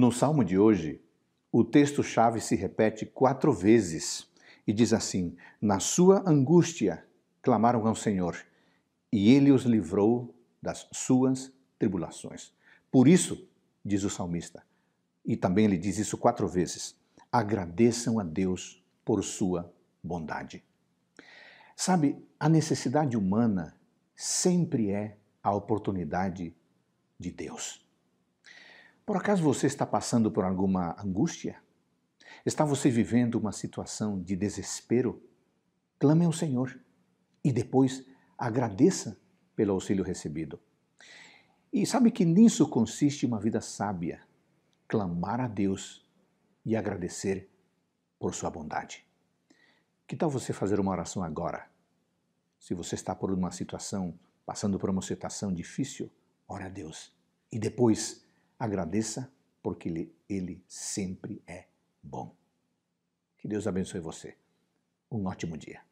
No salmo de hoje, o texto-chave se repete quatro vezes e diz assim: Na sua angústia clamaram ao Senhor, e ele os livrou das suas tribulações. Por isso, diz o salmista, e também ele diz isso quatro vezes: agradeçam a Deus por sua bondade. Sabe, a necessidade humana sempre é a oportunidade de Deus. Por acaso você está passando por alguma angústia? Está você vivendo uma situação de desespero? Clame ao Senhor e depois agradeça pelo auxílio recebido. E sabe que nisso consiste uma vida sábia: clamar a Deus e agradecer por sua bondade. Que tal você fazer uma oração agora? Se você está por uma situação, passando por uma situação difícil, ore a Deus e depois Agradeça, porque ele, ele sempre é bom. Que Deus abençoe você. Um ótimo dia.